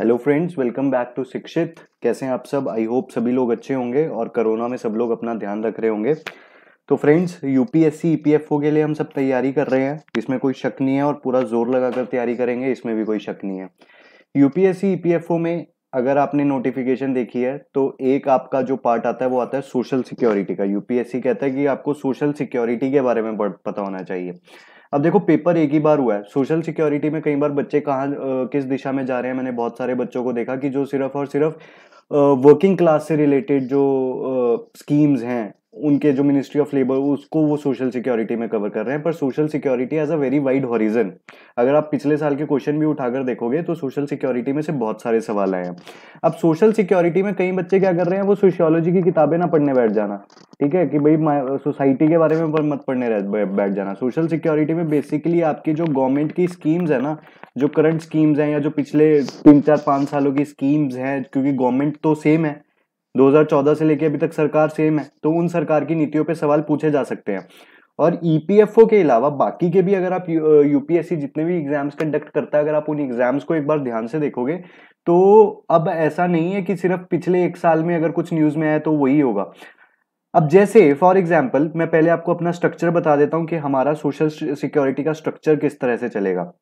Hello friends welcome back to Shikshit कैसे हैं आप सब आई होप सभी लोग अच्छे होंगे और कोरोना में सब लोग अपना ध्यान रख रहे होंगे तो फ्रेंड्स यूपीएससी ईपीएफओ के लिए हम सब तैयारी कर रहे हैं इसमें कोई शक नहीं है और पूरा जोर लगाकर तैयारी करेंगे इसमें भी कोई शक नहीं है यूपीएससी ईपीएफओ e में अगर आपने नोटिफिकेशन देखी है तो एक आपका जो पार्ट आता है वो आता है सोशल सिक्योरिटी का यूपीएससी कहता है कि आपको सोशल सिक्योरिटी के बारे में पता होना चाहिए अब देखो पेपर एक ही बार हुआ है सोशल सिक्योरिटी में कई बार बच्चे कहाँ किस दिशा में जा रहे हैं मैंने बहुत सारे बच्चों को देखा कि जो सिर्फ और सिर्फ वर्किंग क्लास से रिलेटेड जो स्कीम्स हैं उनके जो मिनिस्ट्री ऑफ लेबर उसको वो सोशल सिक्योरिटी में कवर कर रहे हैं पर social security as a very wide horizon अगर आप पिछले साल के क्वेश्चन भी उठाकर देखोगे तो सोशल सिक्योरिटी में से बहुत सारे सवाल आए हैं अब सोशल सिक्योरिटी में कई बच्चे क्या कर रहे हैं वो सोशियोलॉजी की किताबें ना पढ़ने बैठ जाना ठीक है कि भाई सोसाइटी के बारे में मत पढ़ने बैठ जाना सोशल सिक्योरिटी में बेसिकली आपकी जो गवर्नमेंट की स्कीम्स है ना जो करंट स्कीम्स हैं या जो पिछले तीन चार पाँच सालों की स्कीम्स हैं क्योंकि गवर्नमेंट तो सेम है 2014 से लेके अभी तक सरकार सेम है तो उन सरकार की नीतियों पे सवाल पूछे जा सकते हैं और ईपीएफओ e के अलावा बाकी के भी अगर आप यूपीएससी जितने भी एग्जाम्स कंडक्ट करता है अगर आप उन एग्जाम्स को एक बार ध्यान से देखोगे तो अब ऐसा नहीं है कि सिर्फ पिछले एक साल में अगर कुछ न्यूज़ में आया तो वही होगा अब जैसे फॉर एग्जाम्पल मैं पहले आपको अपना स्ट्रक्चर बता देता हूँ कि हमारा सोशल सिक्योरिटी का स्ट्रक्चर किस तरह से चलेगा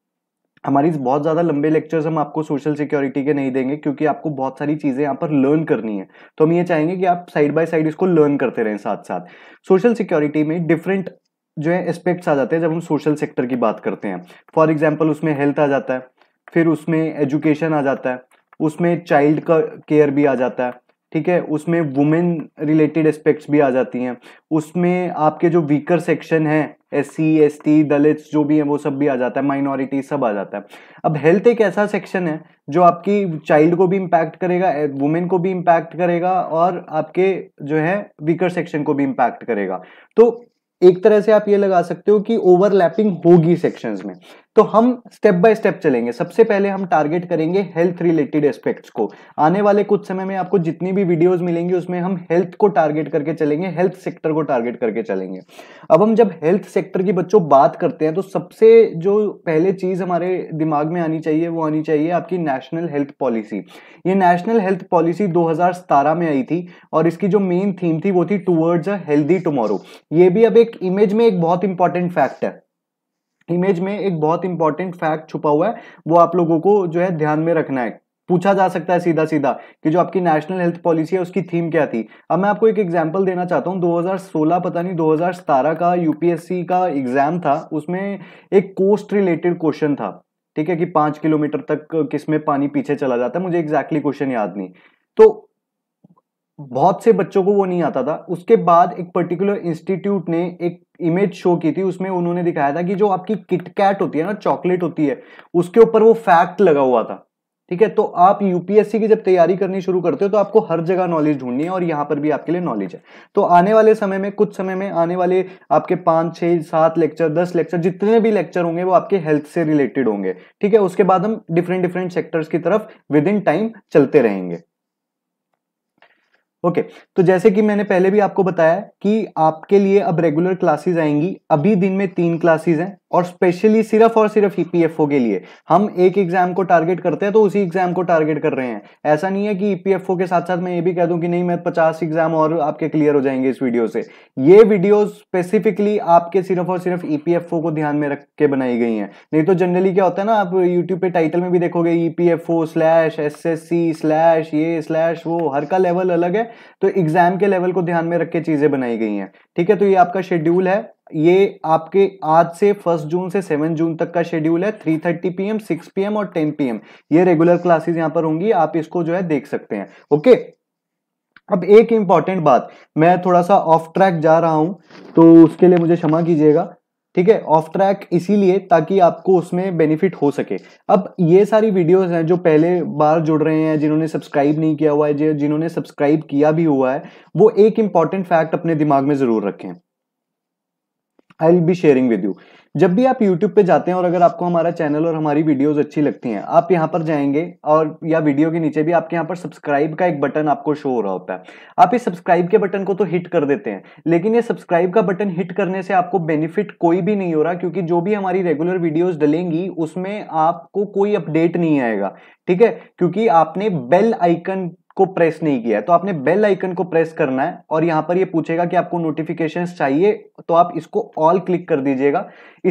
हमारी बहुत ज़्यादा लंबे लेक्चर्स हम आपको सोशल सिक्योरिटी के नहीं देंगे क्योंकि आपको बहुत सारी चीज़ें यहाँ पर लर्न करनी है तो हम ये चाहेंगे कि आप साइड बाय साइड इसको लर्न करते रहें साथ साथ सोशल सिक्योरिटी में डिफरेंट जो है एस्पेक्ट्स आ जाते हैं जब हम सोशल सेक्टर की बात करते हैं फॉर एग्जाम्पल उसमें हेल्थ आ जाता है फिर उसमें एजुकेशन आ जाता है उसमें चाइल्ड का केयर भी आ जाता है ठीक है उसमें वुमेन रिलेटेड एस्पेक्ट्स भी आ जाती हैं उसमें आपके जो weaker section S C S T टी दलित जो भी है वो सब भी आ जाता है माइनॉरिटी सब आ जाता है अब हेल्थ एक ऐसा सेक्शन है जो आपकी चाइल्ड को भी इम्पैक्ट करेगा वुमेन को भी इम्पैक्ट करेगा और आपके जो है वीकर सेक्शन को भी इम्पैक्ट करेगा तो एक तरह से आप ये लगा सकते हो कि ओवरलैपिंग होगी सेक्शंस में तो हम स्टेप बाय स्टेप चलेंगे सबसे पहले हम टारगेट करेंगे हेल्थ रिलेटेड एस्पेक्ट्स को आने वाले कुछ समय में आपको जितनी भी वीडियोस मिलेंगी उसमें हम हेल्थ को टारगेट करके चलेंगे हेल्थ सेक्टर को टारगेट करके चलेंगे अब हम जब हेल्थ सेक्टर की बच्चों बात करते हैं तो सबसे जो पहले चीज हमारे दिमाग में आनी चाहिए वो आनी चाहिए आपकी नेशनल हेल्थ पॉलिसी ये नेशनल हेल्थ पॉलिसी दो में आई थी और इसकी जो मेन थीम थी वो थी टूवर्ड्स अ हेल्दी टुमारो ये भी अब एक इमेज में एक बहुत इंपॉर्टेंट फैक्ट है इमेज में एक बहुत इंपॉर्टेंट फैक्ट छुपा हुआ है वो आप लोगों को जो है ध्यान में रखना है पूछा जा सकता है सीधा सीधा कि जो आपकी नेशनल हेल्थ पॉलिसी है उसकी थीम क्या थी अब मैं आपको एक एग्जांपल देना चाहता हूं 2016 पता नहीं 2017 का यूपीएससी का एग्जाम था उसमें एक कोस्ट रिलेटेड क्वेश्चन था ठीक है कि पांच किलोमीटर तक किसमें पानी पीछे चला जाता है मुझे एग्जैक्टली exactly क्वेश्चन याद नहीं तो बहुत से बच्चों को वो नहीं आता था उसके बाद एक पर्टिकुलर इंस्टीट्यूट ने एक इमेज शो की थी उसमें उन्होंने दिखाया था कि जो आपकी किटकैट होती है ना चॉकलेट होती है उसके ऊपर वो फैक्ट लगा हुआ था ठीक है तो आप यूपीएससी की जब तैयारी करनी शुरू करते हो तो आपको हर जगह नॉलेज ढूंढनी है और यहाँ पर भी आपके लिए नॉलेज है तो आने वाले समय में कुछ समय में आने वाले आपके पांच छह सात लेक्चर दस लेक्चर जितने भी लेक्चर होंगे वो आपके हेल्थ से रिलेटेड होंगे ठीक है उसके बाद हम डिफरेंट डिफरेंट सेक्टर्स की तरफ विद इन टाइम चलते रहेंगे ओके okay, तो जैसे कि मैंने पहले भी आपको बताया कि आपके लिए अब रेगुलर क्लासेस आएंगी अभी दिन में तीन क्लासेस हैं और स्पेशली सिर्फ और सिर्फ ईपीएफओ e के लिए हम एक एग्जाम को टारगेट करते हैं तो उसी एग्जाम को टारगेट कर रहे हैं ऐसा नहीं है कि ईपीएफओ e के साथ साथ मैं ये भी कह दूं कि नहीं मैं पचास एग्जाम और आपके क्लियर हो जाएंगे इस वीडियो से ये वीडियो स्पेसिफिकली आपके सिर्फ और सिर्फ ईपीएफओ e को ध्यान में रख के बनाई गई है नहीं तो जनरली क्या होता है ना आप यूट्यूब पे टाइटल में भी देखोगे EPFO slash S S C slash ये स्लैश वो हर का लेवल अलग है तो एग्जाम के लेवल को ध्यान में रख के चीजें बनाई गई हैं ठीक है तो ये आपका शेड्यूल है ये आपके आज से फर्स्ट जून से सेवन जून तक का शेड्यूल है three thirty P M six P M और टेन पी एम ये रेगुलर क्लासेस यहाँ पर होंगी आप इसको जो है देख सकते हैं ओके अब एक इंपॉर्टेंट बात मैं थोड़ा सा ऑफ ट्रैक जा रहा हूं तो उसके लिए मुझे क्षमा कीजिएगा ठीक है ऑफ ट्रैक इसीलिए ताकि आपको उसमें बेनिफिट हो सके अब ये सारी वीडियोस हैं जो पहले बार जुड़ रहे हैं जिन्होंने सब्सक्राइब नहीं किया हुआ है जिन्होंने सब्सक्राइब किया भी हुआ है वो एक इंपॉर्टेंट फैक्ट अपने दिमाग में जरूर रखें I will be sharing with you जब भी आप YouTube पे जाते हैं और अगर आपको हमारा चैनल और हमारी वीडियोस अच्छी लगती हैं आप यहाँ पर जाएंगे और या वीडियो के नीचे भी आपके यहाँ पर सब्सक्राइब का एक बटन आपको शो हो रहा होता है आप इस सब्सक्राइब के बटन को तो हिट कर देते हैं लेकिन ये सब्सक्राइब का बटन हिट करने से आपको बेनिफिट कोई भी नहीं हो रहा क्योंकि जो भी हमारी रेगुलर वीडियोज डलेंगी उसमें आपको कोई अपडेट नहीं आएगा ठीक है क्योंकि आपने बेल आइकन को प्रेस नहीं किया है तो आपने बेल आइकन को प्रेस करना है और यहां पर ये यह पूछेगा कि आपको नोटिफिकेशन चाहिए तो आप इसको ऑल क्लिक कर दीजिएगा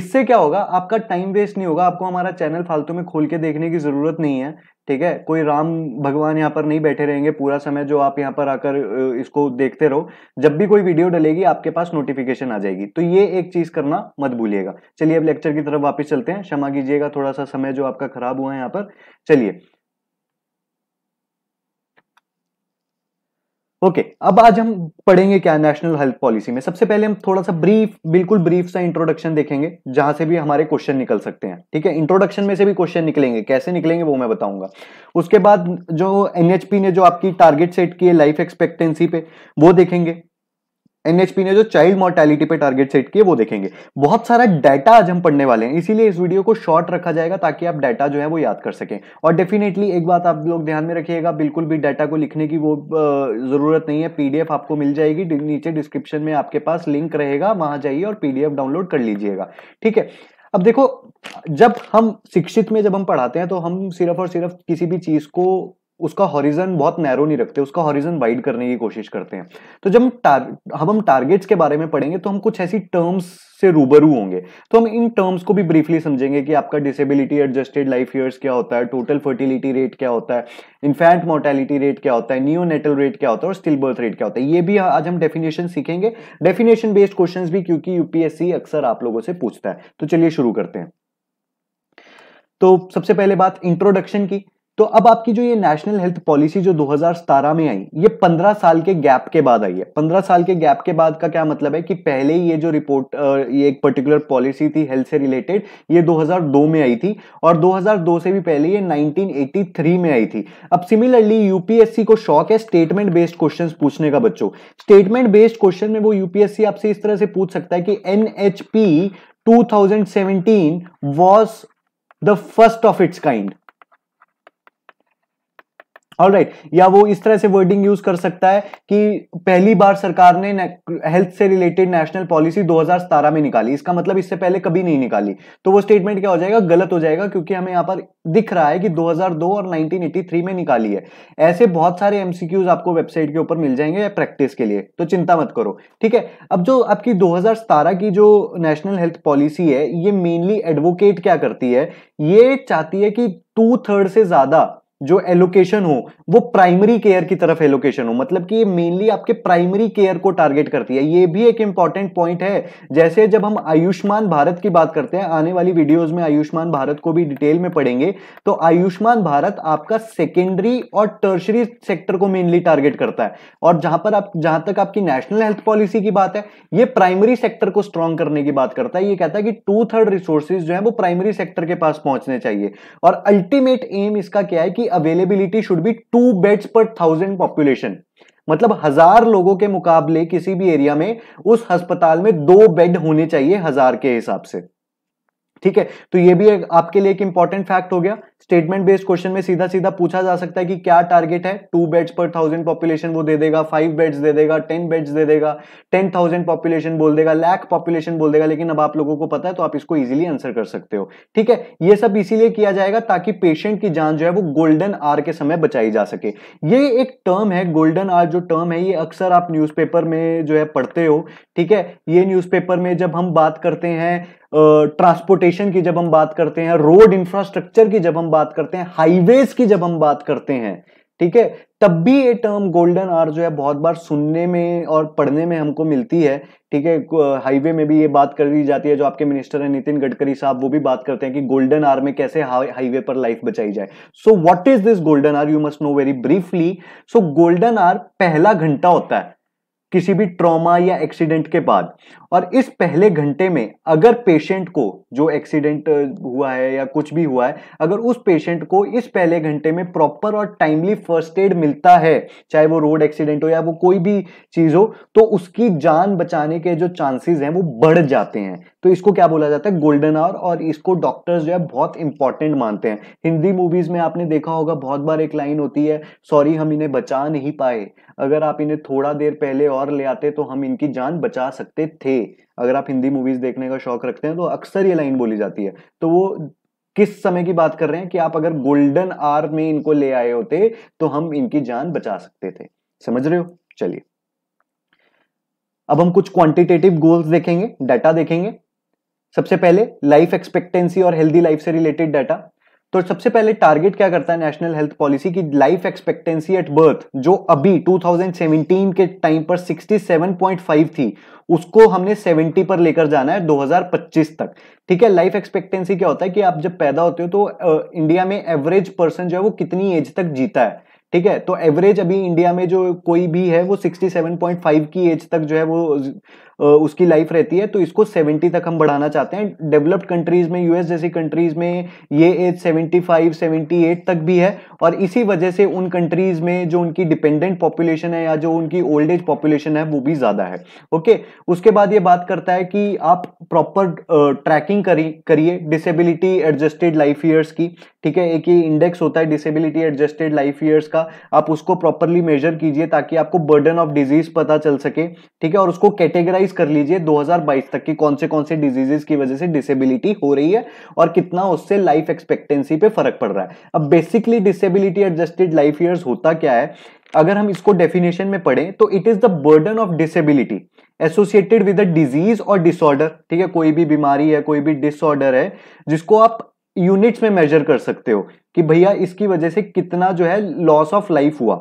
इससे क्या होगा आपका टाइम वेस्ट नहीं होगा आपको हमारा चैनल फालतू में खोल के देखने की ज़रूरत नहीं है ठीक है कोई राम भगवान यहाँ पर नहीं बैठे रहेंगे पूरा समय जो आप यहाँ पर आकर इसको देखते रहो जब भी कोई वीडियो डलेगी आपके पास नोटिफिकेशन आ जाएगी तो ये एक चीज़ करना मत भूलिएगा चलिए अब लेक्चर की तरफ वापस चलते हैं क्षमा कीजिएगा थोड़ा सा समय जो आपका खराब हुआ है यहाँ पर चलिए ओके अब आज हम पढ़ेंगे क्या नेशनल हेल्थ पॉलिसी में सबसे पहले हम थोड़ा सा ब्रीफ बिल्कुल ब्रीफ सा इंट्रोडक्शन देखेंगे जहां से भी हमारे क्वेश्चन निकल सकते हैं ठीक है इंट्रोडक्शन में से भी क्वेश्चन निकलेंगे कैसे निकलेंगे वो मैं बताऊंगा उसके बाद जो एनएचपी ने जो आपकी टारगेट सेट किए लाइफ एक्सपेक्टेंसी पे वो देखेंगे एनएचपी ने जो चाइल्ड मोर्टेलिटी पे टारगेट सेट किए वो देखेंगे बहुत सारा डाटा आज हम पढ़ने वाले हैं इसीलिए इस वीडियो को शॉर्ट रखा जाएगा ताकि आप डाटा जो है वो याद कर सकें और डेफिनेटली एक बात आप लोग ध्यान में रखिएगा बिल्कुल भी डाटा को लिखने की वो जरूरत नहीं है पीडीएफ आपको मिल जाएगी नीचे डिस्क्रिप्शन में आपके पास लिंक रहेगा वहां जाइए और पीडीएफ डाउनलोड कर लीजिएगा ठीक है अब देखो जब हम शिक्षित में जब हम पढ़ाते हैं तो हम सिर्फ और सिर्फ किसी भी चीज को उसका हॉरिजन बहुत नैरो नहीं रखते उसका हॉरिजन वाइड करने की कोशिश करते हैं तो जब हम हम हम टारगेट्स के बारे में पढ़ेंगे तो हम कुछ ऐसी टर्म्स से रूबरू होंगे तो हम इन टर्म्स को भी ब्रीफली समझेंगे कि आपका डिसेबिलिटी एडजस्टेड लाइफ ईयर्स क्या होता है टोटल फर्टिलिटी रेट क्या होता है इन्फेंट मोर्टेलिटी रेट क्या होता है न्यू नेटल रेट क्या होता है और स्टिल बर्थ रेट क्या होता है ये भी आज हम डेफिनेशन सीखेंगे डेफिनेशन बेस्ड क्वेश्चन भी क्योंकि यूपीएससी अक्सर आप लोगों से पूछता है तो चलिए शुरू करते हैं तो सबसे पहले बात इंट्रोडक्शन की तो अब आपकी जो ये नेशनल हेल्थ पॉलिसी जो 2017 में आई ये 15 साल के गैप के बाद आई है 15 साल के गैप के बाद का क्या मतलब है कि पहले ये जो रिपोर्ट ये एक पर्टिकुलर पॉलिसी थी हेल्थ से रिलेटेड ये 2002 में आई थी और 2002 से भी पहले ये 1983 में आई थी अब सिमिलरली यूपीएससी को शौक है स्टेटमेंट बेस्ड क्वेश्चन पूछने का बच्चों स्टेटमेंट बेस्ड क्वेश्चन में वो यूपीएससी आपसे इस तरह से पूछ सकता है कि NHP 2017 was the first of its kind all right right. या वो इस तरह से वर्डिंग यूज कर सकता है कि पहली बार सरकार ने हेल्थ से रिलेटेड नेशनल पॉलिसी 2017 में निकाली इसका मतलब इससे पहले कभी नहीं निकाली तो वो स्टेटमेंट क्या हो जाएगा गलत हो जाएगा क्योंकि हमें यहाँ पर दिख रहा है कि 2002 और 1983 में निकाली है ऐसे बहुत सारे एमसीक्यूज आपको वेबसाइट के ऊपर मिल जाएंगे या प्रैक्टिस के लिए तो चिंता मत करो ठीक है अब जो आपकी दो की जो नेशनल हेल्थ पॉलिसी है ये मेनली एडवोकेट क्या करती है ये चाहती है कि टू थर्ड से ज्यादा जो एलोकेशन हो वो प्राइमरी केयर की तरफ एलोकेशन हो मतलब कि ये मेनली आपके प्राइमरी केयर को टारगेट करती है ये भी एक इंपॉर्टेंट पॉइंट है जैसे जब हम आयुष्मान भारत की बात करते हैं आने वाली वीडियोस में आयुष्मान भारत को भी डिटेल में पढ़ेंगे तो आयुष्मान भारत आपका सेकेंडरी और टर्शरी सेक्टर को मेनली टारगेट करता है और जहां पर आप जहां तक आपकी नेशनल हेल्थ पॉलिसी की बात है ये प्राइमरी सेक्टर को स्ट्रांग करने की बात करता है ये कहता है कि टू थर्ड रिसोर्सेज जो है वो प्राइमरी सेक्टर के पास पहुंचने चाहिए और अल्टीमेट एम इसका क्या है कि availability should be two beds per thousand population मतलब हजार लोगों के मुकाबले किसी भी एरिया में उस अस्पताल में दो बेड होने चाहिए हजार के हिसाब से ठीक है तो ये भी एक आपके लिए एक इंपॉर्टेंट फैक्ट हो गया स्टेटमेंट बेस्ड क्वेश्चन में सीधा सीधा पूछा जा सकता है कि क्या टारगेट है two beds per thousand population वो दे देगा फाइव बेड्स दे देगा टेन बेड्स दे देगा टेन थाउजेंड पॉपुलेशन बोल देगा लैक पॉपुलेशन बोल देगा लेकिन अब आप लोगों को पता है तो आप इसको इजिली आंसर कर सकते हो ठीक है ये सब इसीलिए किया जाएगा ताकि पेशेंट की जान जो है वो गोल्डन आर के समय बचाई जा सके ये एक टर्म है गोल्डन आर जो टर्म है ये अक्सर आप न्यूज में जो है पढ़ते हो ठीक है ये न्यूज में जब हम बात करते हैं ट्रांसपोर्टेशन की जब हम बात करते हैं रोड इंफ्रास्ट्रक्चर की जब हम बात करते हैं हाईवेज की जब हम बात करते हैं ठीक है तब भी ये टर्म गोल्डन आर जो है बहुत बार सुनने में और पढ़ने में हमको मिलती है ठीक है हाईवे में भी ये बात कर दी जाती है जो आपके मिनिस्टर हैं नितिन गडकरी साहब वो भी बात करते हैं कि गोल्डन आर में कैसे हाईवे पर लाइफ बचाई जाए so what is this golden hour you must know very briefly so golden hour पहला घंटा होता है किसी भी ट्रॉमा या एक्सीडेंट के बाद और इस पहले घंटे में अगर पेशेंट को जो एक्सीडेंट हुआ है या कुछ भी हुआ है अगर उस पेशेंट को इस पहले घंटे में प्रॉपर और टाइमली फर्स्ट एड मिलता है चाहे वो रोड एक्सीडेंट हो या वो कोई भी चीज़ हो तो उसकी जान बचाने के जो चांसेस हैं वो बढ़ जाते हैं तो इसको क्या बोला जाता है गोल्डन आवर और इसको डॉक्टर्स जो है बहुत इंपॉर्टेंट मानते हैं हिंदी मूवीज में आपने देखा होगा बहुत बार एक लाइन होती है सॉरी हम इन्हें बचा नहीं पाए अगर आप इन्हें थोड़ा देर पहले और ले आते तो हम इनकी जान बचा सकते थे अगर आप हिंदी मूवीज देखने का शौक रखते हैं तो अक्सर ये लाइन बोली जाती है तो वो किस समय की बात कर रहे हैं कि आप अगर गोल्डन आर में इनको ले आए होते तो हम इनकी जान बचा सकते थे समझ रहे हो चलिए अब हम कुछ क्वांटिटेटिव गोल्स देखेंगे डाटा देखेंगे सबसे पहले लाइफ एक्सपेक्टेंसी और हेल्दी लाइफ से रिलेटेड डाटा तो सबसे पहले टारगेट क्या करता है नेशनल हेल्थ पॉलिसी की लाइफ एक्सपेक्टेंसी एट बर्थ जो अभी 2017 के टाइम पर 67.5 थी उसको हमने 70 पर लेकर जाना है 2025 तक ठीक है लाइफ एक्सपेक्टेंसी क्या होता है कि आप जब पैदा होते हो तो इंडिया में एवरेज पर्सन जो है वो कितनी एज तक जीता है ठीक है तो एवरेज अभी इंडिया में जो कोई भी है वो 67.5 की एज तक जो है वो उसकी लाइफ रहती है तो इसको 70 तक हम बढ़ाना चाहते हैं डेवलप्ड कंट्रीज में यूएस जैसी कंट्रीज में ये एज 75 78 तक भी है और इसी वजह से उन कंट्रीज में जो उनकी डिपेंडेंट पॉपुलेशन है या जो उनकी ओल्ड एज पॉपुलेशन है वो भी ज़्यादा है ओके उसके बाद ये बात करता है कि आप प्रॉपर ट्रैकिंग करिए डिसेबिलिटी एडजस्टेड लाइफ ईयर्स की ठीक है एक ही इंडेक्स होता है डिसेबिलिटी एडजस्टेड लाइफ ईयर्स का आप उसको प्रॉपरली मेजर कीजिए ताकि आपको बर्डन ऑफ डिजीज पता चल सके ठीक है और उसको कैटेगराइज एनालाइज कर लीजिए 2022 तक की कौन से कौन से डिजीजेस की वजह से डिसेबिलिटी हो रही है और कितना उससे लाइफ एक्सपेक्टेंसी पे फर्क पड़ रहा है अब basically disability adjusted life years होता क्या है अगर हम इसको डेफिनेशन में पढ़ें तो it is the burden of disability associated with a disease और डिसऑर्डर ठीक है कोई भी बीमारी है कोई भी डिसऑर्डर है जिसको आप यूनिट्स में मेजर कर सकते हो कि भैया इसकी वजह से कितना जो है लॉस ऑफ लाइफ हुआ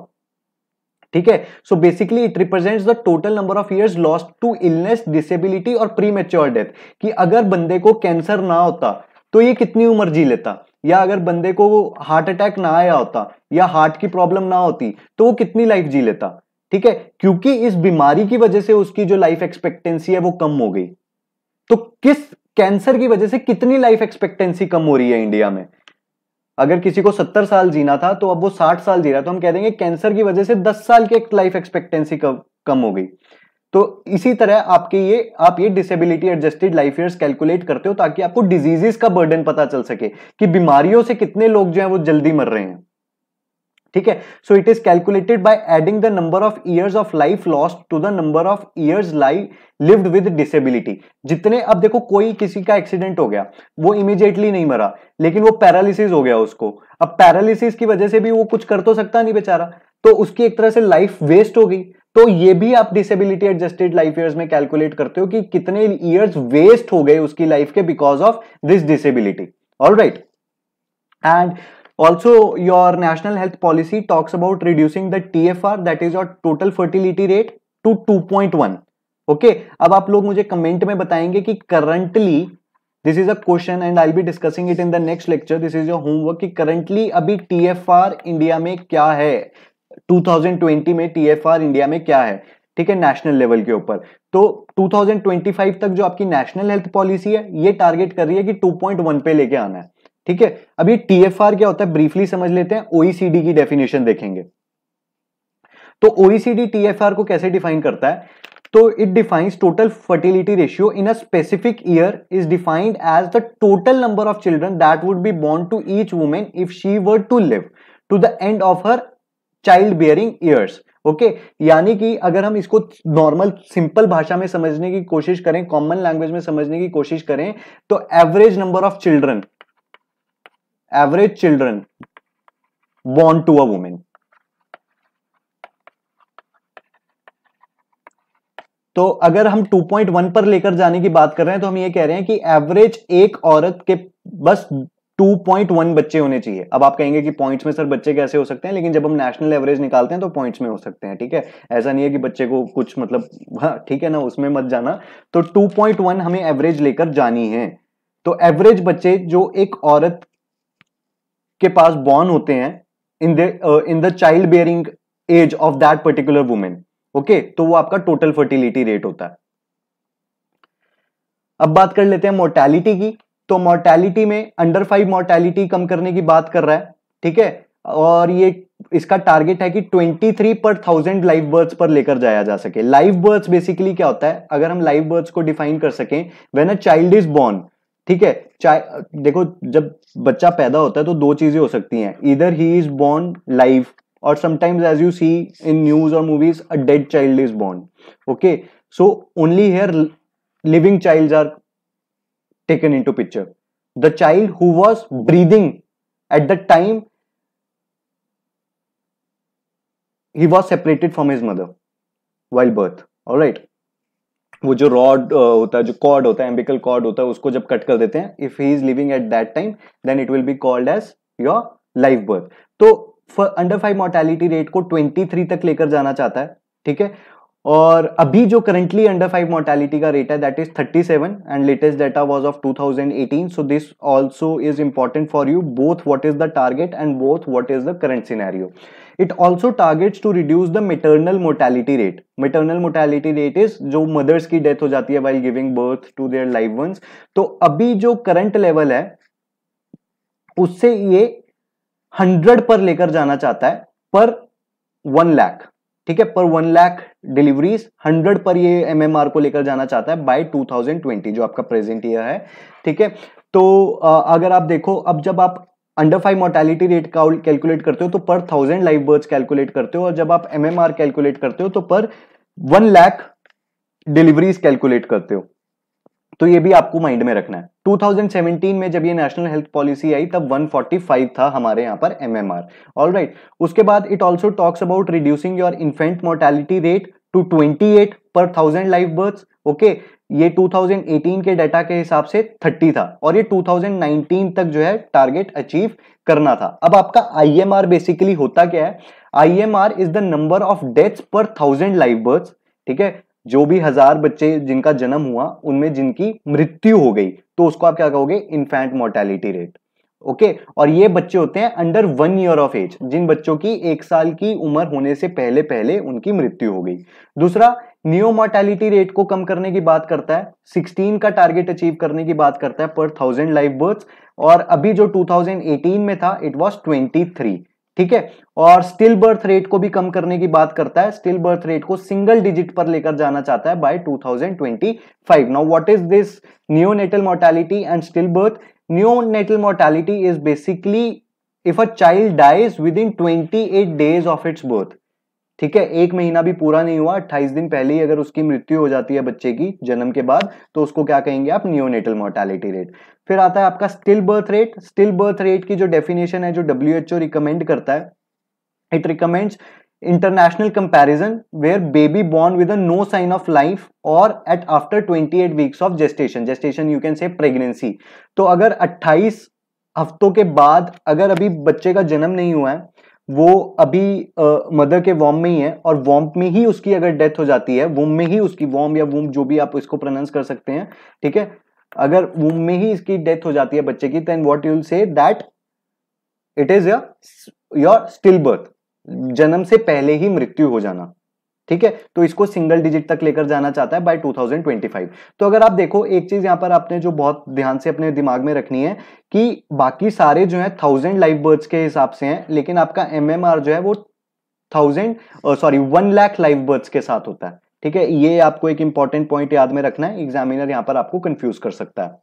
ठीक है so basically it represents the total number of years lost to illness disability और प्री मेच्योर डेथ कि अगर बंदे को कैंसर ना होता तो ये कितनी उम्र जी लेता या अगर बंदे को हार्ट अटैक ना आया होता या हार्ट की प्रॉब्लम ना होती तो वो कितनी लाइफ जी लेता ठीक है क्योंकि इस बीमारी की वजह से उसकी जो लाइफ एक्सपेक्टेंसी है वो कम हो गई तो किस कैंसर की वजह से कितनी लाइफ एक्सपेक्टेंसी कम हो रही है इंडिया में अगर किसी को सत्तर साल जीना था तो अब वो साठ साल जी रहा तो हम कह देंगे कैंसर की वजह से दस साल की एक लाइफ एक्सपेक्टेंसी कम हो गई तो इसी तरह आपके ये आप ये disability adjusted life years calculate करते हो ताकि आपको डिजीजेस का बर्डन पता चल सके कि बीमारियों से कितने लोग जो है वो जल्दी मर रहे हैं ठीक है so it is calculated by adding the number of years of life lost to the number of years life lived with disability जितने अब देखो कोई किसी का एक्सीडेंट हो गया वो इमीडिएटली नहीं मरा लेकिन वो पैरालिसिस हो गया उसको अब पैरालिसिस की वजह से भी वो कुछ कर तो सकता नहीं बेचारा तो उसकी एक तरह से लाइफ वेस्ट हो गई तो ये भी आप डिसेबिलिटी एडजस्टेड लाइफ ईयर्स में कैलकुलेट करते हो कि कितने ईयर्स वेस्ट हो गए उसकी लाइफ के because of this disability all right and Also, your national health policy talks about reducing the TFR, that is your total fertility rate, to 2.1. Okay, ab aap log mujhe comment mein batayenge ki currently this is a question and i'll be discussing it in the next lecture this is your homework ki currently abhi tfr india mein kya hai 2020 में TFR India में क्या है ठीक है national level के ऊपर तो 2025 तक जो आपकी नेशनल हेल्थ पॉलिसी है ये टारगेट कर रही है कि 2.1 पे लेके आना है ठीक है अब ये टीएफआर क्या होता है ब्रीफली समझ लेते हैं ओईसीडी e की डेफिनेशन देखेंगे तो ओईसीडी टीएफआर e को कैसे डिफाइन करता है तो it defines total fertility ratio in a specific year is defined as the total number of children that would be born to each women if she were to live to the end of her child bearing years okay यानी कि अगर हम इसको normal simple भाषा में समझने की कोशिश करें कॉमन लैंग्वेज में समझने की कोशिश करें तो average number of children average children born to a woman. तो अगर हम 2.1 पर लेकर जाने की बात कर रहे हैं तो हम ये कह रहे हैं कि एवरेज एक औरत के बस 2.1 बच्चे होने चाहिए अब आप कहेंगे कि पॉइंट्स में सर बच्चे कैसे हो सकते हैं लेकिन जब हम नेशनल एवरेज निकालते हैं तो पॉइंट्स में हो सकते हैं ठीक है ऐसा नहीं है कि बच्चे को कुछ मतलब हाँ ठीक है ना उसमें मत जाना तो 2.1 हमें एवरेज लेकर जानी है तो एवरेज बच्चे जो एक औरत के पास बॉर्न होते हैं in the in the child bearing age of that particular women okay तो वो आपका टोटल फर्टिलिटी रेट होता है अब बात कर लेते हैं मोर्टैलिटी की तो मोर्टैलिटी में अंडर फाइव मोर्टैलिटी कम करने की बात कर रहा है ठीक है और ये इसका टारगेट है कि 23 पर थाउजेंड लाइव बर्ड्स पर लेकर जाया जा सके लाइव बर्ड्स बेसिकली क्या होता है अगर हम लाइव बर्ड्स को डिफाइन कर सकें when a child is born ठीक है चाहे देखो जब बच्चा पैदा होता है तो दो चीजें हो सकती हैं इधर ही इज बोर्न लाइव और sometimes as you see in news और movies a dead child is born okay so only here living child are taken into picture the child who was breathing at the time he was separated from his mother while birth right वो जो rod होता है जो cord होता है umbilical cord होता है उसको जब कट कर देते हैं if he is living at that time then it will be called as your life birth तो अंडर फाइव मोर्टेलिटी रेट को 23 तक लेकर जाना चाहता है ठीक है और अभी जो करंटली अंडर फाइव मोर्टेलिटी का रेट है that is 37 and latest data was of 2018 so this also is important for you both what is the target and both what is the current scenario it also targets to reduce the maternal mortality rate maternal mortality rate is जो mothers की death हो जाती है by giving birth to their live ones तो अभी जो current level है उससे ये हंड्रेड पर लेकर जाना चाहता है पर वन लैख ठीक है पर वन लाख डिलीवरीज हंड्रेड पर ये एमएमआर को लेकर जाना चाहता है बाय 2020 जो आपका प्रेजेंट ईयर है ठीक है तो अगर आप देखो अब जब आप अंडर फाइव मोर्टेलिटी रेट का कैलकुलेट करते हो तो पर थाउजेंड लाइव बर्ड्स कैलकुलेट करते हो और जब आप एम कैलकुलेट करते हो तो पर वन लैख डिलीवरीज कैलकुलेट करते हो तो ये भी आपको माइंड में रखना है 2017 में जब ये नेशनल हेल्थ पॉलिसी आई तब 145 था हमारे यहां पर एम एम right. उसके बाद it also talks about reducing your infant mortality rate to 28 per thousand life birth okay ये 2018 के डाटा के हिसाब से 30 था और ये 2019 तक जो है टारगेट अचीव करना था अब आपका आईएमआर बेसिकली होता क्या है IMR is the number of deaths per thousand live birth ठीक है जो भी हजार बच्चे जिनका जन्म हुआ उनमें जिनकी मृत्यु हो गई तो उसको आप क्या कहोगे infant mortality rate okay okay, और ये बच्चे होते हैं under one year of age जिन बच्चों की एक साल की उम्र होने से पहले पहले उनकी मृत्यु हो गई दूसरा न्यू मोर्टेलिटी रेट को कम करने की बात करता है 16 का टारगेट अचीव करने की बात करता है पर थाउजेंड लाइफ बर्थ और अभी जो 2018 में था इट वाज 23 ठीक है और स्टिल बर्थ रेट को भी कम करने की बात करता है स्टिल बर्थ रेट को सिंगल डिजिट पर लेकर जाना चाहता है by 2025 now what is this new natal mortality and still birth new natal mortality is basically if a child dies within 28 days of its birth ठीक है एक महीना भी पूरा नहीं हुआ अट्ठाईस दिन पहले ही अगर उसकी मृत्यु हो जाती है बच्चे की जन्म के बाद तो उसको क्या कहेंगे आप नियोनेटल मोर्टेलिटी रेट फिर आता है आपका still birth rate still birth rate की जो डेफिनेशन है जो डब्ल्यू रिकमेंड करता है it recommends international comparison where baby born with no sign of life और at after twenty 28 weeks of gestation gestation you can say pregnancy तो अगर 28 हफ्तों के बाद अगर अभी बच्चे का जन्म नहीं हुआ है वो अभी मदर के वॉम में ही है और वॉम में ही उसकी अगर डेथ हो जाती है वोम में ही उसकी वॉम या वोम जो भी आप इसको प्रोनाउंस कर सकते हैं ठीक है अगर वोम में ही इसकी डेथ हो जाती है बच्चे की then what you'll say that it is your still birth जन्म से पहले ही मृत्यु हो जाना ठीक है तो इसको सिंगल डिजिट तक लेकर जाना चाहता है बाय 2025 तो अगर आप देखो एक चीज यहाँ पर आपने जो बहुत ध्यान से अपने दिमाग में रखनी है कि बाकी सारे जो है थाउजेंड लाइव बर्ड्स के हिसाब से हैं लेकिन आपका एमएमआर जो है वो thousand sorry one lakh live births के साथ होता है ठीक है ये आपको एक इंपॉर्टेंट पॉइंट याद में रखना है एग्जामिनर यहाँ पर आपको कंफ्यूज कर सकता है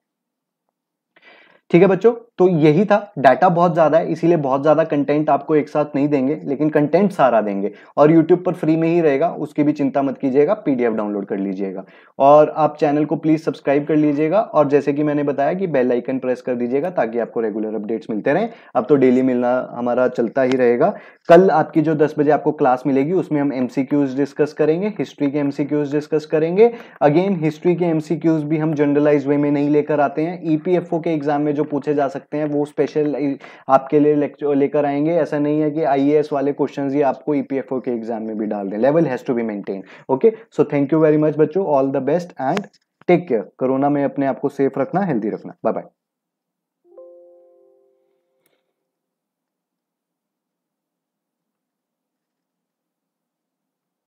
ठीक है बच्चों तो यही था डाटा बहुत ज़्यादा है इसीलिए बहुत ज़्यादा कंटेंट आपको एक साथ नहीं देंगे लेकिन कंटेंट सारा देंगे और यूट्यूब पर फ्री में ही रहेगा उसकी भी चिंता मत कीजिएगा पीडीएफ डाउनलोड कर लीजिएगा और आप चैनल को प्लीज़ सब्सक्राइब कर लीजिएगा और जैसे कि मैंने बताया कि बेल आइकन प्रेस कर दीजिएगा ताकि आपको रेगुलर अपडेट्स मिलते रहे अब तो डेली मिलना हमारा चलता ही रहेगा कल आपकी जो दस बजे आपको क्लास मिलेगी उसमें हम एम डिस्कस करेंगे हिस्ट्री के एम डिस्कस करेंगे अगेन हिस्ट्री के एम भी हम जनरलाइज वे में नहीं लेकर आते हैं ईपीएफओ e के एग्जाम में जो पूछे जा सकते हैं वो स्पेशल आपके लिए लेकर आएंगे ऐसा नहीं है कि आई वाले क्वेश्चन ये आपको ई e के एग्जाम में भी डाल दें level has to be maintain okay so thank you very much बच्चों all the best and take care corona में अपने आप को सेफ रखना हेल्दी रखना बाय बाय